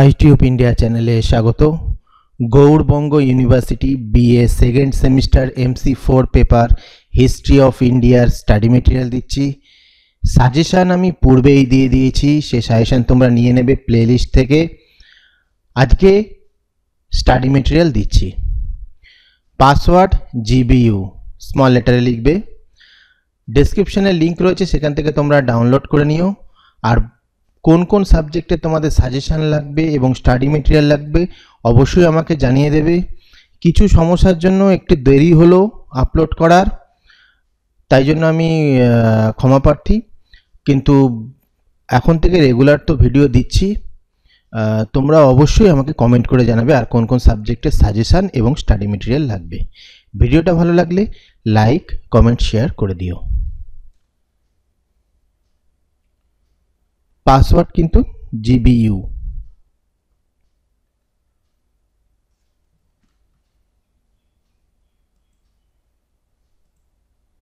আইটিউব India চ্যানেলে স্বাগত Gourbanga university BA second semester MC four paper history of ইন্ডিয়ার study material দিচ্ছি সাজেশান আমি পূর্বেই দিয়ে দিয়েছি সে সাজেশান তোমরা নিয়ে নেবে প্লেলিস্ট থেকে আজকে স্টাডি মেটেরিয়াল দিচ্ছি পাসওয়ার্ড জিবিইউ স্মল লেটারে লিখবে ডেসক্রিপশানে লিঙ্ক রয়েছে সেখান থেকে তোমরা ডাউনলোড করে নিও আর কোন কোন সাবজেক্টে তোমাদের সাজেশান লাগবে এবং স্টাডি মেটেরিয়াল লাগবে অবশ্যই আমাকে জানিয়ে দেবে কিছু সমস্যার জন্য একটু দেরি হলো আপলোড করার তাই জন্য আমি ক্ষমা প্রার্থী কিন্তু এখন থেকে রেগুলার তো ভিডিও দিচ্ছি তোমরা অবশ্যই আমাকে কমেন্ট করে জানাবে আর কোন কোন সাবজেক্টের সাজেশান এবং স্টাডি মেটেরিয়াল লাগবে ভিডিওটা ভালো লাগলে লাইক কমেন্ট শেয়ার করে দিও पासवर्ड क्यों जिबीयू